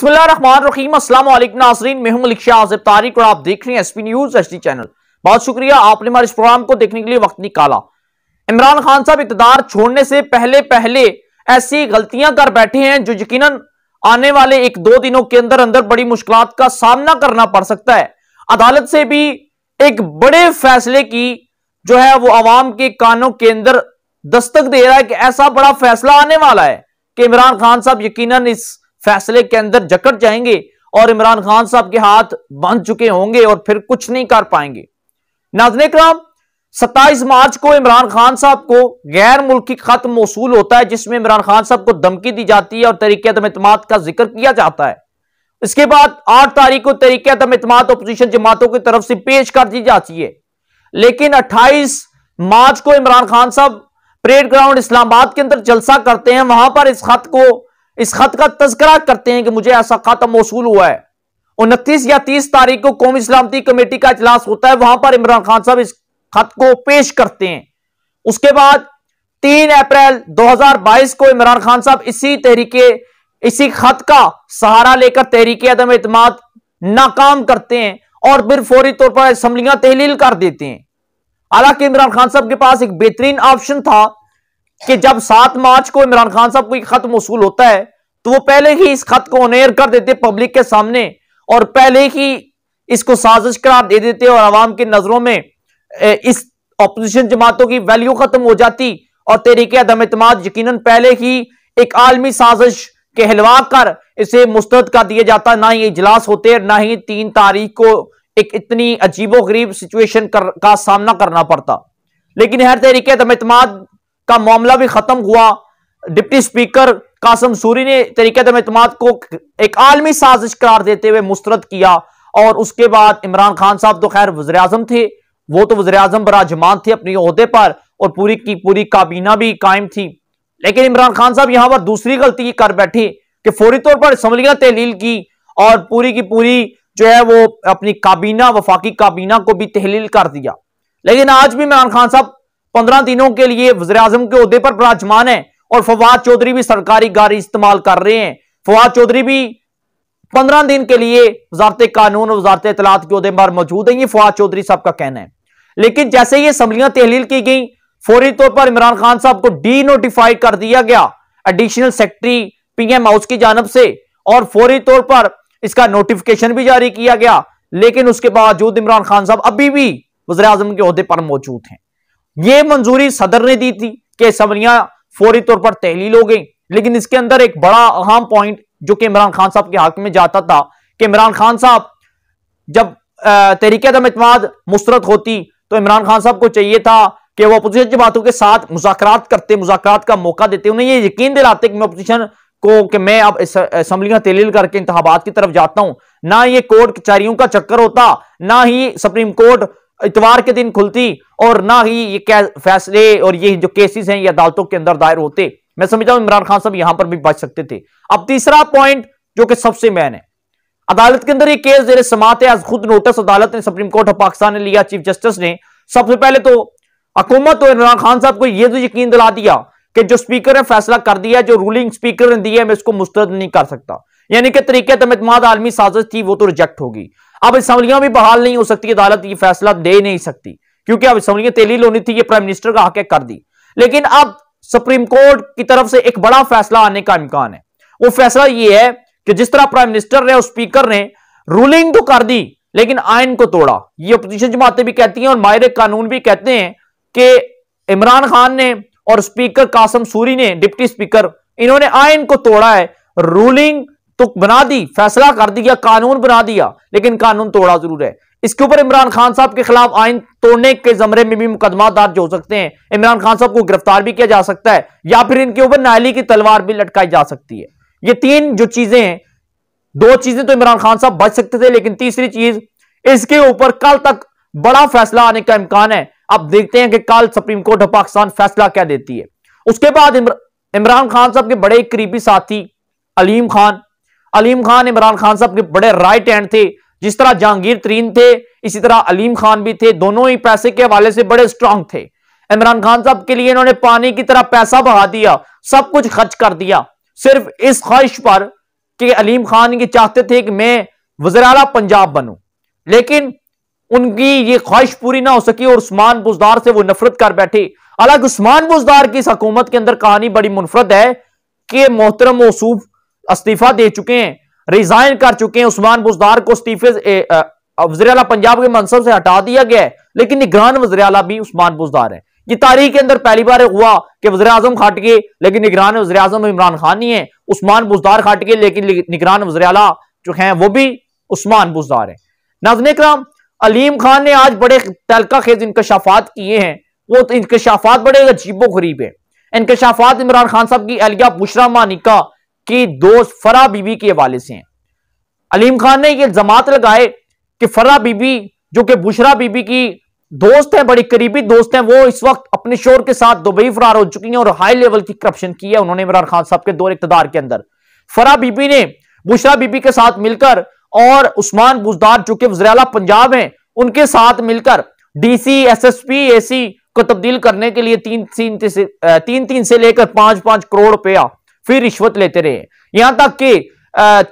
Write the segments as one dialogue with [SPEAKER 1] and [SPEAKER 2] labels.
[SPEAKER 1] नाजरीन मैं हूं मलिक शाह आजिब तारिक और आप देख रहे हैं एसपी न्यूज एच चैनल बहुत शुक्रिया आपने हमारे इस प्रोग्राम को देखने के लिए वक्त निकाला इमरान खान साहब इकतदार छोड़ने से पहले पहले ऐसी गलतियां कर बैठे हैं जो यकीन आने वाले एक दो दिनों के अंदर अंदर बड़ी मुश्किल का सामना करना पड़ सकता है अदालत से भी एक बड़े फैसले की जो है वो आवाम के कानों के अंदर दस्तक दे रहा है कि ऐसा बड़ा फैसला आने वाला है कि इमरान खान साहब यकीन इस फैसले के अंदर जकड़ जाएंगे और इमरान खान साहब के हाथ बंध चुके होंगे और फिर कुछ नहीं कर पाएंगे नाजन कराम सत्ताईस मार्च को इमरान खान साहब को गैर मुल्की खत मौसूल होता है जिसमें इमरान खान साहब को धमकी दी जाती है और तरीके अदम का जिक्र किया जाता है इसके बाद आठ तारीख को तरीके अदम इतमाद अपोजिशन जमातों की तरफ से पेश कर दी जाती है लेकिन अट्ठाईस मार्च को इमरान खान साहब परेड ग्राउंड इस्लामाबाद के अंदर जलसा करते हैं वहां पर इस खत को इस खत का तस्करा करते हैं कि मुझे ऐसा खत मौसू हुआ है उनतीस या तीस तारीख को कौम इस्लामती कमेटी का इजलास होता है वहां पर इमरान खान साहब इस खत को पेश करते हैं उसके बाद तीन अप्रैल 2022 को इमरान खान साहब इसी तहरीके इसी खत का सहारा लेकर तहरीके अदम अतमाद नाकाम करते हैं और फिर फौरी तौर पर असम्बलियां तहलील कर देते हैं हालांकि इमरान खान साहब के पास एक बेहतरीन ऑप्शन था कि जब सात मार्च को इमरान खान साहब को खत मौसू होता है तो वो पहले ही इस खत को अनेर कर देते पब्लिक के सामने और पहले ही इसको साजिश करार दे देते और आवाम की नजरों में इस अपोजिशन जमातों की वैल्यू खत्म हो जाती और तरीके अदम अतमाद यकीन पहले ही एक आलमी साजिश के हलवा कर इसे मुस्तरद कर दिया जाता ना ही इजलास होते ना ही तीन तारीख को एक इतनी अजीबो गरीब सिचुएशन कर का सामना करना पड़ता लेकिन हर तरीके अदम अतमाद का मामला भी खत्म हुआ डिप्टी स्पीकर कासम सूरी ने तरीके इतमाद को एक आलमी साजिश करार देते हुए मुस्तरद किया और उसके बाद इमरान खान साहब तो खैर वजर अजम थे वो तो वजर अजम बराजमान थे अपने अहदे पर और पूरी की पूरी काबीना भी कायम थी लेकिन इमरान खान साहब यहां पर दूसरी गलती कर बैठे कि फौरी तौर पर असम्बलियां तहलील की और पूरी की पूरी जो है वो अपनी काबीना वफाकी काबीना को भी तहलील कर दिया लेकिन आज भी इमरान खान साहब पंद्रह दिनों के लिए वजर अजम के अहदे पर विराजमान है और फवाद चौधरी भी सरकारी गाड़ी इस्तेमाल कर रहे हैं फवाद चौधरी भी पंद्रह दिन के लिए वजारत कानून और वजारत इतलात के अहदे पर मौजूद है ये फवाद चौधरी साहब का कहना है लेकिन जैसे ही असम्बलियां तहलील की गई फौरी तौर पर इमरान खान साहब को डी नोटिफाइड कर दिया गया additional secretary P M house की जानब से और फौरी तौर पर इसका नोटिफिकेशन भी जारी किया गया लेकिन उसके बावजूद इमरान खान साहब अभी भी वजर अजम के अहदे पर मौजूद हैं ये मंजूरी सदर ने दी थी कि सवरियां फौरी तौर पर तहलील हो गई लेकिन इसके अंदर एक बड़ा अहम पॉइंट जो कि इमरान खान साहब के हक में जाता था कि इमरान खान साहब जब तहरीक आदम इतम मुस्रत होती तो इमरान खान साहब को चाहिए था कि वो अपोजिशन जमातों के साथ मुजाकर करते मुजाकर का मौका देते उन्हें ये यकीन दिलाते कि मैं अपोजिशन को कि मैं अब असम्बलियां तहलील करके इंतबात की तरफ जाता हूं ना ये कोर्ट कचहरियों का चक्कर होता ना ही सुप्रीम कोर्ट इतवार के दिन खुलती और ना ही ये फैसले और ये जो केसेस हैं ये अदालतों के अंदर दायर होते मैं समझता हूं इमरान खान साहब यहां पर भी बच सकते थे अब तीसरा पॉइंट जो कि सबसे मैन है अदालत के अंदर ये केस जेर समात है आज खुद नोटिस अदालत ने सुप्रीम कोर्ट ऑफ पाकिस्तान ने लिया चीफ जस्टिस ने सबसे पहले तो हकूमत और इमरान खान साहब को यह तो यकीन दिला दिया कि जो स्पीकर ने फैसला कर दिया जो रूलिंग स्पीकर ने दिया मैं इसको मुस्तरद नहीं कर सकता यानी कि तरीके तमतमाद आलमी साजिश थी वो तो रिजेक्ट होगी अब असम्बलियां भी बहाल नहीं हो सकती अदालत ये फैसला दे नहीं सकती क्योंकि अब असम्बलियां तेली लोनी थी ये प्राइम मिनिस्टर का हक कर दी लेकिन अब सुप्रीम कोर्ट की तरफ से एक बड़ा फैसला आने का इम्कान है वो फैसला ये है कि जिस तरह प्राइम मिनिस्टर ने और स्पीकर ने रूलिंग तो कर दी लेकिन आयन को तोड़ा ये अपोजिशन जमातें भी कहती हैं और माहिर कानून भी कहते हैं कि इमरान खान ने और स्पीकर कासम सूरी ने डिप्टी स्पीकर इन्होंने आयन को तोड़ा है रूलिंग तो बना दी फैसला कर दिया कानून बना दिया लेकिन कानून तोड़ा जरूर है इसके ऊपर इमरान खान साहब के खिलाफ आइन तोड़ने के जमरे में भी मुकदमा दर्ज हो सकते हैं इमरान खान साहब को गिरफ्तार भी किया जा सकता है या फिर इनके ऊपर नायली की तलवार भी लटकाई जा सकती है ये तीन जो चीजें हैं दो चीजें तो इमरान खान साहब बच सकते थे लेकिन तीसरी चीज इसके ऊपर कल तक बड़ा फैसला आने का इम्कान है अब देखते हैं कि कल सुप्रीम कोर्ट ऑफ पाकिस्तान फैसला क्या देती है उसके बाद इमरान खान साहब के बड़े करीबी साथी अलीम खान अलीम खान इमरान खान साहब के बड़े राइट हैंड थे जिस तरह जहांगीर तरीन थे इसी तरह अलीम खान भी थे दोनों ही पैसे के हवाले से बड़े स्ट्रांग थे इमरान खान साहब के लिए इन्होंने पानी की तरह पैसा बहा दिया सब कुछ खर्च कर दिया सिर्फ इस ख्वाहिश पर कि अलीम खान ये चाहते थे कि मैं वजराला पंजाब बनूं लेकिन उनकी ये ख्वाहिश पूरी ना हो सकी और उस्मान बुजदार से वो नफरत कर बैठे हालांकि उस्मान बुजदार की इस हकूमत के अंदर कहानी बड़ी मुनफरद है कि मोहतरम मौसूफ इस्तीफा दे चुके हैं रिजाइन कर चुके हैं उस्मान बुजदार को इस्तीफे वजर अला पंजाब के मनसब से हटा दिया गया है लेकिन निगरान वजर अला भी उस्मान बुजदार है ये तारीख के अंदर पहली बार हुआ कि वजर अजम गए लेकिन निगरान वजर अजम इमरान खान नहीं है उस्मान बुजदार गए लेकिन निगरान वजर अला जो है वो भी उस्मान बुजदार है नाजन कराम अलीम खान ने आज बड़े तलका खेज इंकशाफात किए हैं वो तो इंकशाफात बड़े अजीबो गरीब है इंकशाफात इमरान खान साहब की एलिया बुशरा मानिका कि दोस्त फरा बीबी के हवाले से हैं अलीम खान ने यह जमात लगाए कि फरा बीबी जो कि बुशरा बीबी की दोस्त हैं बड़ी करीबी दोस्त हैं वो इस वक्त अपने शोर के साथ दुबई फरार हो चुकी हैं और हाई लेवल की करप्शन की है उन्होंने इमरान खान साहब के दौर इकतदार के अंदर फरा बीबी ने बुशरा बीबी के साथ मिलकर और उस्मान बुजदार जो कि वजराला पंजाब हैं उनके साथ मिलकर डीसी एसएसपी एसी को तब्दील करने के लिए तीन तीन तीन तीन से लेकर पांच पांच करोड़ रुपया फिर रिश्वत लेते रहे यहां तक कि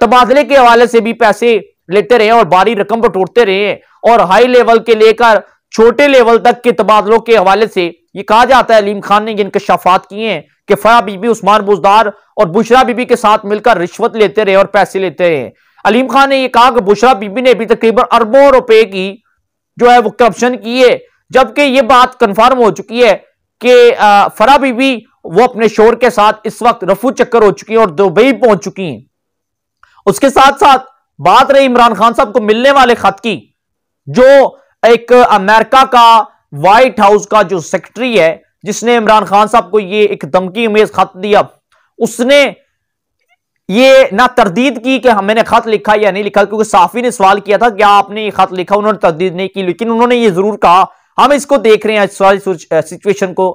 [SPEAKER 1] तबादले के हवाले से भी पैसे लेते रहे और भारी रकम बटोरते रहे और हाई लेवल के लेकर छोटे लेवल तक के तबादलों के हवाले से ये कहा जाता है अलीम खान ने शफात किए हैं कि फया बीबी उस्मान बुजदार और बुशरा बीबी के साथ मिलकर रिश्वत लेते रहे और पैसे लेते रहे अलीम खान ने यह कहा कि बुशरा बीबी ने भी तकरीबन अरबों रुपए की जो है वो करप्शन की है जबकि ये बात कंफर्म हो चुकी है कि फरा बीबी वो अपने शोर के साथ इस वक्त रफू चक्कर हो चुकी हैं और दुबई पहुंच चुकी हैं उसके साथ साथ बात रही इमरान खान साहब को मिलने वाले खत की जो एक अमेरिका का व्हाइट हाउस का जो सेक्रेटरी है जिसने इमरान खान साहब को ये एक धमकी उमेज खत दिया उसने ये ना तरदीद की कि हाँ, मैंने खत लिखा या नहीं लिखा क्योंकि साफी ने सवाल किया था क्या आपने ये खत लिखा उन्होंने तरदीद नहीं की लेकिन उन्होंने ये जरूर कहा हम इसको देख रहे हैं सिचुएशन को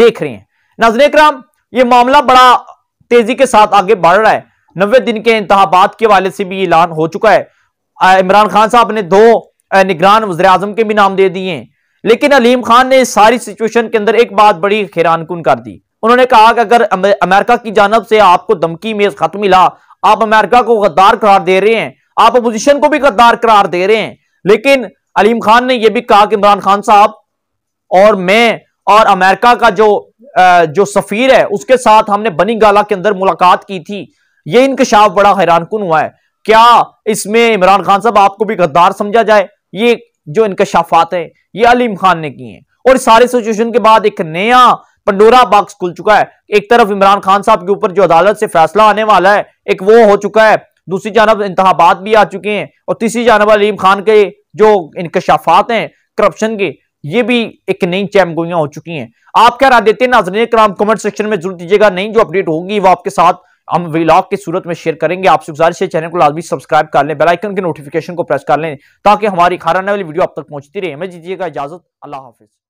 [SPEAKER 1] देख रहे हैं नाजन कराम ये मामला बड़ा तेजी के साथ आगे बढ़ रहा है नब्बे दिन के इंतबात के वाले से भी ऐलान हो चुका है इमरान खान साहब ने दो निगरान वजर अजम के भी नाम दे दिए हैं लेकिन अलीम खान ने सारी सिचुएशन के अंदर एक बात बड़ी हैरान कन कर दी उन्होंने कहा कि अगर अमेरिका की जानब से आपको धमकी मेज खत्म मिला आप अमेरिका को गद्दार करार दे रहे हैं आप अपोजिशन को भी गद्दार करार दे रहे हैं लेकिन अलीम खान ने यह भी कहा कि इमरान खान साहब और मैं और अमेरिका का जो जो सफीर है उसके साथ हमने बनी गाला के अंदर मुलाकात की थी ये इंकशाफ बड़ा हैरान कन हुआ है क्या इसमें इमरान खान साहब आपको भी गद्दार समझा जाए ये जो इंकशाफात हैं ये अलीम खान ने की हैं और सारे सिचुएशन के बाद एक नया पंडोरा बॉक्स खुल चुका है एक तरफ इमरान खान साहब के ऊपर जो अदालत से फैसला आने वाला है एक वो हो चुका है दूसरी जानब इंतबात भी आ चुके हैं और तीसरी जानब अलीम खान के जो इंकशाफात हैं करप्शन के ये भी एक नई चैमगोइयां हो चुकी हैं आप क्या राय देते हैं नाजरीन कराम कमेंट सेक्शन में जरूर दीजिएगा नई जो अपडेट होगी वो आपके साथ हम व्लॉग की सूरत में शेयर करेंगे आपसे गुजारिश है चैनल को लाजमी सब्सक्राइब कर लें बेलाइकन के नोटिफिकेशन को प्रेस कर लें ताकि हमारी खाराने वाली वीडियो आप तक पहुंचती रहे हमें दीजिएगा इजाजत अल्लाह हाफिज़